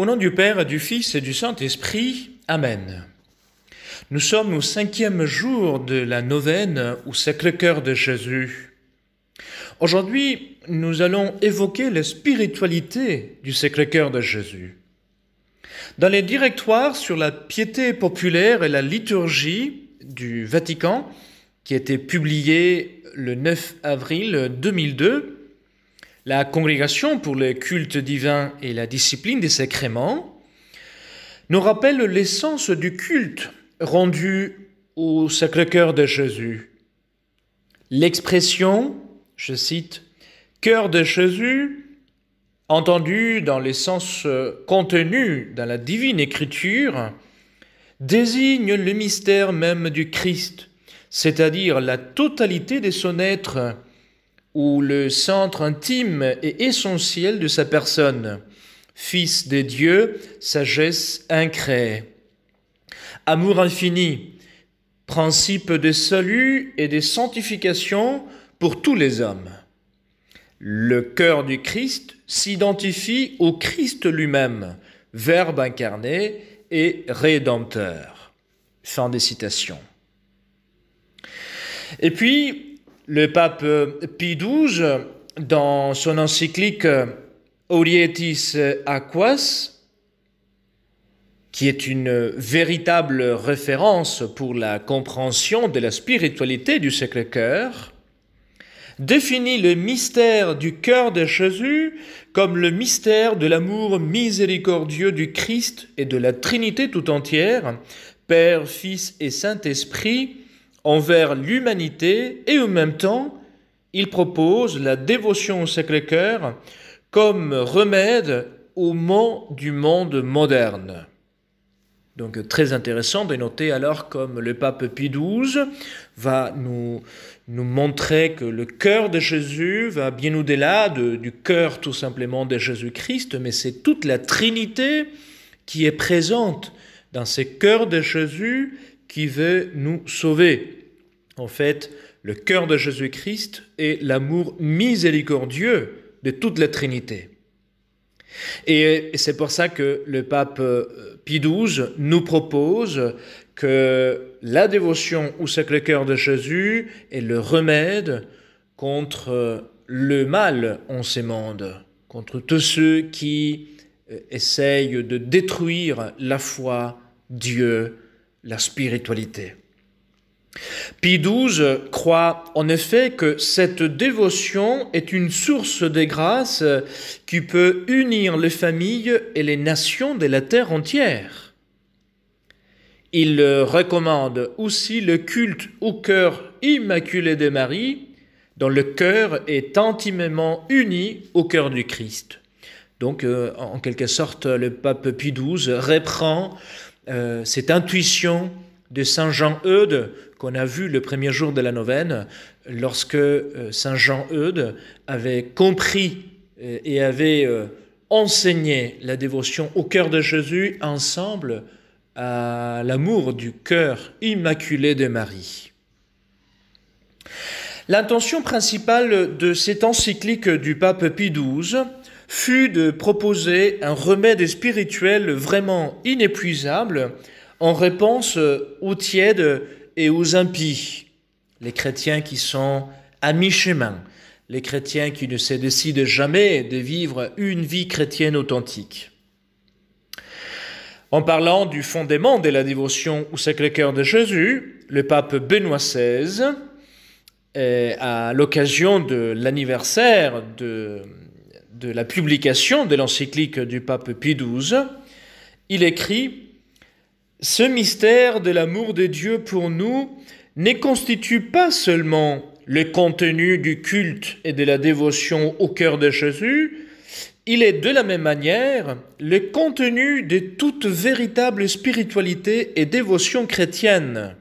Au nom du Père, du Fils et du Saint-Esprit, Amen. Nous sommes au cinquième jour de la novène au Sacré-Cœur de Jésus. Aujourd'hui, nous allons évoquer la spiritualité du Sacré-Cœur de Jésus. Dans les directoires sur la piété populaire et la liturgie du Vatican, qui a été publié le 9 avril 2002, la Congrégation pour le culte divin et la discipline des sacrements nous rappelle l'essence du culte rendu au Sacré-Cœur de Jésus. L'expression, je cite, Cœur de Jésus, entendue dans l'essence contenue dans la divine écriture, désigne le mystère même du Christ, c'est-à-dire la totalité de son être, ou le centre intime et essentiel de sa personne, Fils des dieux, sagesse incréée. Amour infini, principe de salut et des sanctification pour tous les hommes. Le cœur du Christ s'identifie au Christ lui-même, Verbe incarné et Rédempteur. Fin des citations. Et puis, le pape euh, Pie XII, dans son encyclique Orietis euh, euh, Aquas, qui est une véritable référence pour la compréhension de la spiritualité du Sacré-Cœur, définit le mystère du cœur de Jésus comme le mystère de l'amour miséricordieux du Christ et de la Trinité tout entière, Père, Fils et Saint-Esprit, envers l'humanité et en même temps, il propose la dévotion au Sacré-Cœur comme remède au maux du monde moderne. Donc très intéressant de noter alors comme le pape Pie XII va nous, montrer que le cœur de Jésus va bien au-delà du cœur tout simplement de Jésus-Christ, mais c'est toute la Trinité qui est présente dans ces Cœurs de Jésus qui veut nous sauver. En fait, le cœur de Jésus-Christ est l'amour miséricordieux de toute la Trinité. Et c'est pour ça que le pape euh, Pie XII nous propose que la dévotion au le cœur de Jésus est le remède contre euh, le mal en ces mondes, contre tous ceux qui euh, essayent de détruire la foi, Dieu, la spiritualité. Pie XII croit en effet que cette dévotion est une source de grâce qui peut unir les familles et les nations de la terre entière. Il recommande aussi le culte au cœur immaculé de Marie, dont le cœur est intimement uni au cœur du Christ. Donc, euh, en quelque sorte, le pape Pie XII reprend euh, cette intuition de Saint Jean Eudes qu'on a vu le premier jour de la novène, lorsque euh, Saint Jean Eudes avait compris euh, et avait enseigné la dévotion au cœur de Jésus ensemble à l'amour du cœur immaculé de Marie. L'intention principale de cette encyclique du pape Pie XII fut de proposer un remède spirituel vraiment inépuisable en réponse aux tièdes et aux impies, les chrétiens qui sont à mi-chemin, les chrétiens qui ne se décident jamais de vivre une vie chrétienne authentique. En parlant du fondement de la dévotion au Sacré-Cœur de Jésus, le pape Benoît XVI, euh, à l'occasion de l'anniversaire de, de la publication de l'encyclique du pape Pie XII, il écrit Ce mystère de l'amour de Dieu pour nous ne constitue pas seulement le contenu du culte et de la dévotion au cœur de Jésus, il est de la même manière le contenu de toute véritable spiritualité et dévotion chrétienne.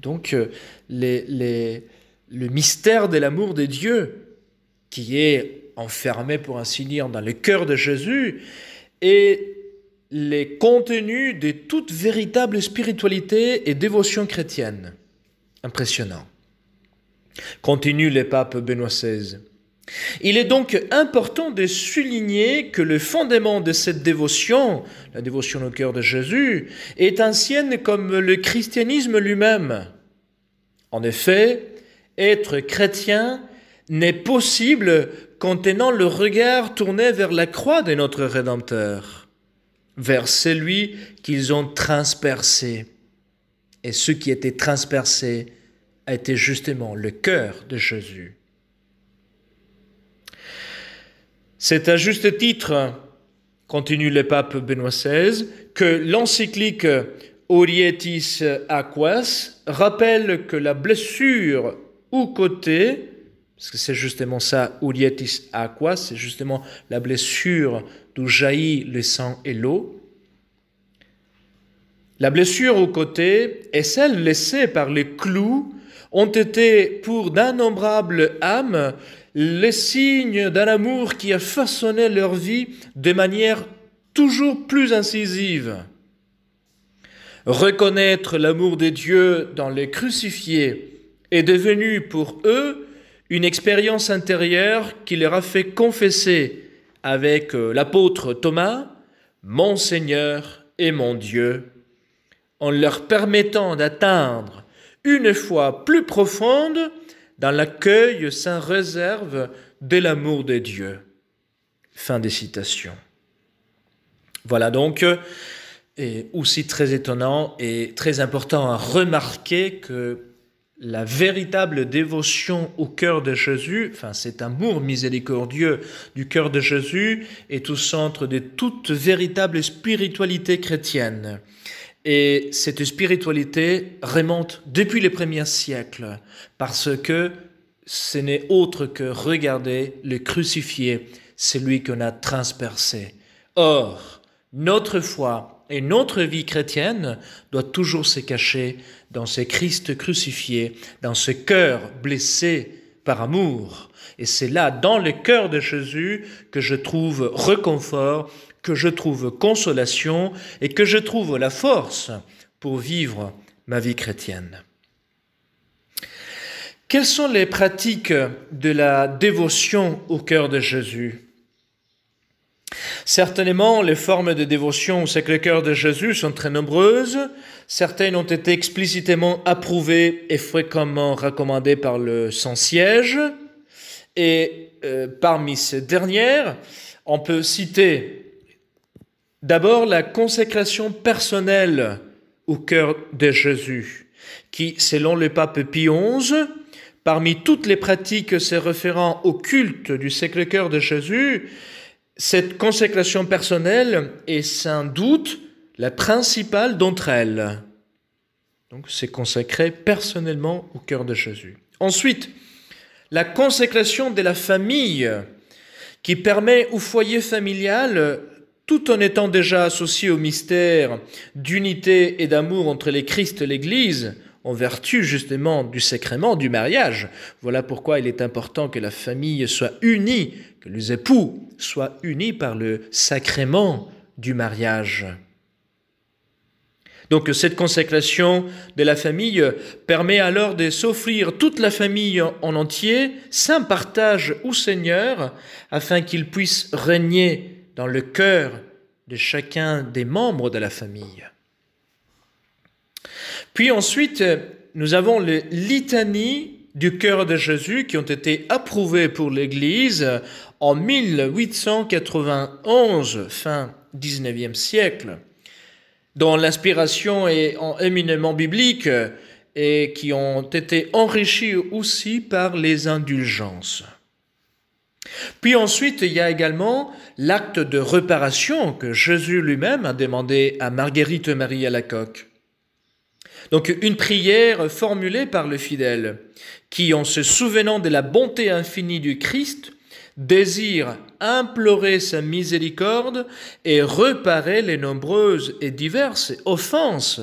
Donc euh, le mystère de l'amour de Dieu, qui est enfermé, pour ainsi dire dans le cœur de Jésus et les contenus de toute véritable spiritualité et dévotion chrétienne. Impressionnant. Continue le pape Benoît XVI. Il est donc important de souligner que le fondement de cette dévotion, la dévotion au cœur de Jésus, est ancienne comme le christianisme lui-même. En effet, être chrétien n'est possible qu'en tenant le regard tourné vers la croix de notre Rédempteur, vers celui qu'ils ont transpercé. Et ce qui était transpercé a été justement le cœur de Jésus. C'est à juste titre, continue le pape Benoît XVI, que l'encyclique Orietis Aquas rappelle que la blessure ou côté parce que c'est justement ça, ulietis aqua, c'est justement la blessure d'où jaillit le sang et l'eau. La blessure au côté et celle laissée par les clous ont été pour d'innombrables âmes les signes d'un amour qui a façonné leur vie de manière toujours plus incisive. Reconnaître l'amour des dieux dans les crucifiés est devenu pour eux une expérience intérieure qui leur a fait confesser avec euh, l'apôtre Thomas, Mon Seigneur et mon Dieu, en leur permettant d'atteindre une foi plus profonde dans l'accueil sans réserve de l'amour de Dieu. Fin des citations. Voilà donc, euh, et aussi très étonnant et très important à remarquer que la véritable dévotion au cœur de Jésus, enfin cet amour miséricordieux du cœur de Jésus est au centre de toute véritable spiritualité chrétienne. Et cette spiritualité remonte depuis les premiers siècles, parce que ce n'est autre que regarder le crucifié, celui qu'on a transpercé. Or, notre foi et notre vie chrétienne doit toujours se cacher dans ce Christ crucifié, dans ce cœur blessé par amour. Et c'est là, dans le cœur de Jésus, que je trouve reconfort, que je trouve consolation et que je trouve la force pour vivre ma vie chrétienne. Quelles sont les pratiques de la dévotion au cœur de Jésus Certainement, les formes de dévotion au Sacré-Cœur de Jésus sont très nombreuses. Certaines ont été explicitement approuvées et fréquemment recommandées par le Saint-Siège. Et euh, parmi ces dernières, on peut citer d'abord la consécration personnelle au cœur de Jésus, qui, selon le pape Pie XI, parmi toutes les pratiques se référant au culte du Sacré-Cœur de Jésus, cette consécration personnelle est sans doute la principale d'entre elles. Donc c'est consacré personnellement au cœur de Jésus. Ensuite, la consécration de la famille qui permet au foyer familial, tout en étant déjà associé au mystère d'unité et d'amour entre les Christ et l'Église, en vertu justement du sacrement du mariage. Voilà pourquoi il est important que la famille soit unie, que les époux soient unis par le sacrement du mariage. Donc cette consécration de la famille permet alors de s'offrir toute la famille en entier, saint partage au Seigneur, afin qu'il puisse régner dans le cœur de chacun des membres de la famille. Puis ensuite, euh, nous avons les litanies du cœur de Jésus qui ont été approuvées pour l'Église en 1891, fin 19e siècle, dont l'inspiration est éminemment biblique et qui ont été enrichies aussi par les indulgences. Puis ensuite, il y a également l'acte de réparation que Jésus lui-même a demandé à Marguerite Marie à coque. Donc une prière formulée par le fidèle, qui en se souvenant de la bonté infinie du Christ, désire implorer sa miséricorde et reparer les nombreuses et diverses offenses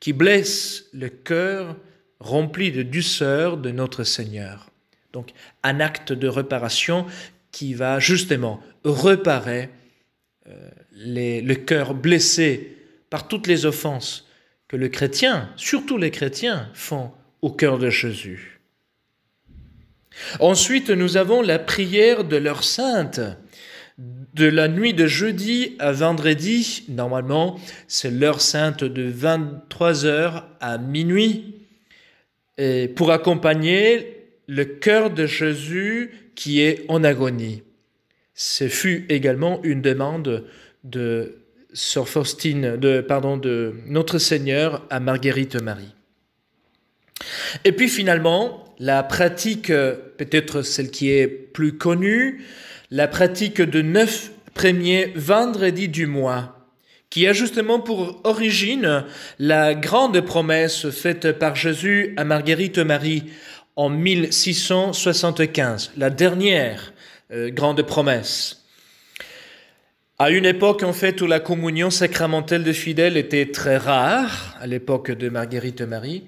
qui blessent le cœur rempli de douceur de notre Seigneur. Donc un acte de réparation qui va justement reparer euh, le cœur blessé par toutes les offenses que le chrétien, surtout les chrétiens, font au cœur de Jésus. Ensuite, nous avons la prière de l'heure sainte. De la nuit de jeudi à vendredi, normalement, c'est l'heure sainte de 23h à minuit, pour accompagner le cœur de Jésus qui est en agonie. Ce fut également une demande de Sœur Faustine, de, pardon, de Notre Seigneur à Marguerite Marie. Et puis finalement, la pratique, peut-être celle qui est plus connue, la pratique de neuf premiers vendredis du mois, qui a justement pour origine la grande promesse faite par Jésus à Marguerite Marie en 1675, la dernière euh, grande promesse. À une époque, en fait, où la communion sacramentelle des fidèles était très rare, à l'époque de Marguerite Marie,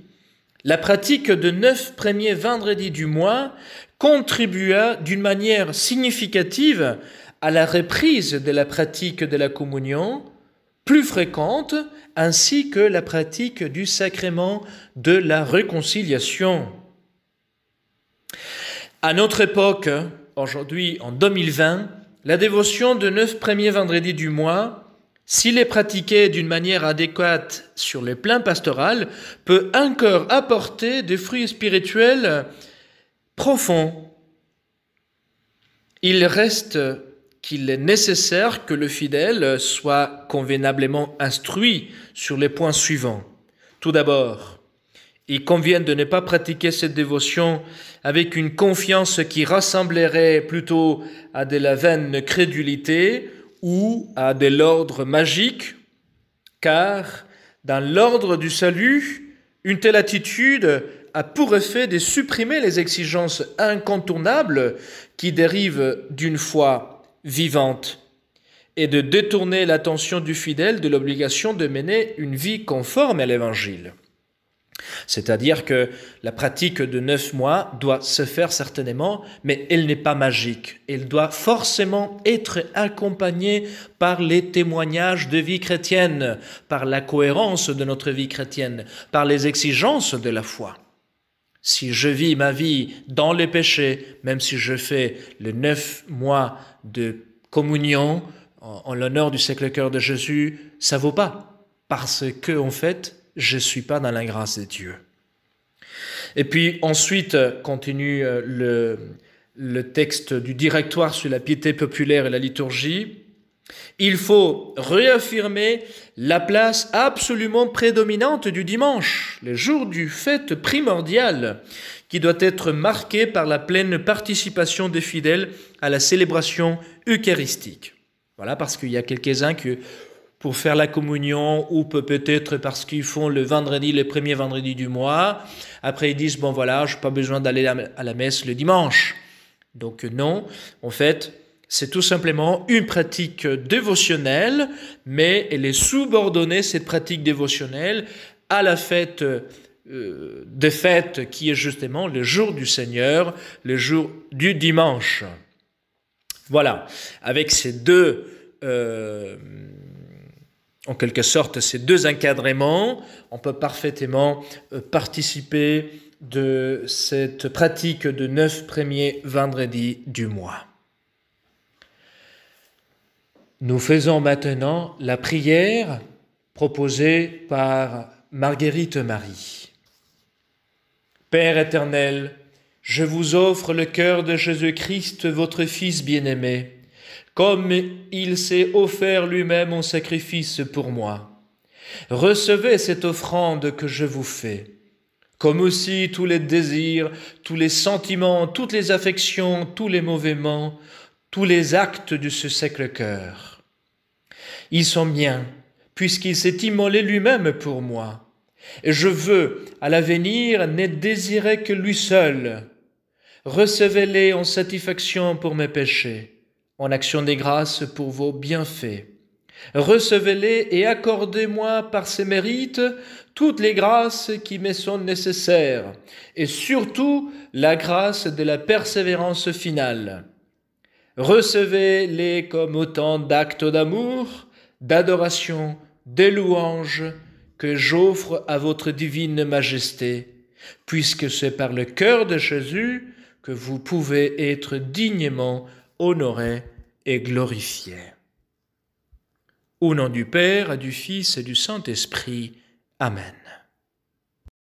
la pratique de neuf premiers vendredis du mois contribua d'une manière significative à la reprise de la pratique de la communion plus fréquente ainsi que la pratique du sacrement de la réconciliation. À notre époque, aujourd'hui en 2020, la dévotion de neuf premiers vendredis du mois, s'il est pratiqué d'une manière adéquate sur les plans pastoral, peut encore apporter des fruits spirituels profonds. Il reste qu'il est nécessaire que le fidèle soit convenablement instruit sur les points suivants. Tout d'abord, il convient de ne pas pratiquer cette dévotion avec une confiance qui rassemblerait plutôt à de la vaine crédulité ou à de l'ordre magique, car dans l'ordre du salut, une telle attitude a pour effet de supprimer les exigences incontournables qui dérivent d'une foi vivante et de détourner l'attention du fidèle de l'obligation de mener une vie conforme à l'Évangile. C'est-à-dire que la pratique de neuf mois doit se faire certainement, mais elle n'est pas magique. Elle doit forcément être accompagnée par les témoignages de vie chrétienne, par la cohérence de notre vie chrétienne, par les exigences de la foi. Si je vis ma vie dans les péchés, même si je fais les neuf mois de communion en, l'honneur du Sacré-Cœur de Jésus, ça vaut pas. Parce que, en fait, je ne suis pas dans la grâce de Dieu. Et puis ensuite euh, continue euh, le, texte du directoire sur la piété populaire et la liturgie. Il faut réaffirmer la place absolument prédominante du dimanche, le jour du fête primordial, qui doit être marqué par la pleine participation des fidèles à la célébration eucharistique. Voilà, parce qu'il y a quelques-uns qui pour faire la communion ou peut-être parce qu'ils font le vendredi, le premier vendredi du mois. Après, ils disent, bon voilà, je n'ai pas besoin d'aller à la messe le dimanche. Donc non, en fait, c'est tout simplement une pratique dévotionnelle, mais elle est subordonnée, cette pratique dévotionnelle, à la fête euh, des fêtes qui est justement le jour du Seigneur, le jour du dimanche. Voilà, avec ces deux... Euh, en quelque sorte ces deux encadrements. On peut parfaitement euh, participer de cette pratique de neuf premiers vendredis du mois. Nous faisons maintenant la prière proposée par Marguerite Marie. Père éternel, je vous offre le cœur de Jésus-Christ, votre Fils bien-aimé comme il s'est offert lui-même en sacrifice pour moi. Recevez cette offrande que je vous fais, comme aussi tous les désirs, tous les sentiments, toutes les affections, tous les mauvais tous les actes de ce sacré-cœur. Ils sont miens, puisqu'il s'est immolé lui-même pour moi. Et je veux, à l'avenir, ne désiré que lui seul. Recevez-les en satisfaction pour mes péchés en action des grâces pour vos bienfaits. Recevez-les et accordez-moi par ces mérites toutes les grâces qui me sont nécessaires, et surtout la grâce de la persévérance finale. Recevez-les comme autant d'actes d'amour, d'adoration, de louanges que j'offre à votre divine majesté, puisque c'est par le cœur de Jésus que vous pouvez être dignement honoré et glorifié. Au nom du Père, du Fils et du Saint-Esprit. Amen.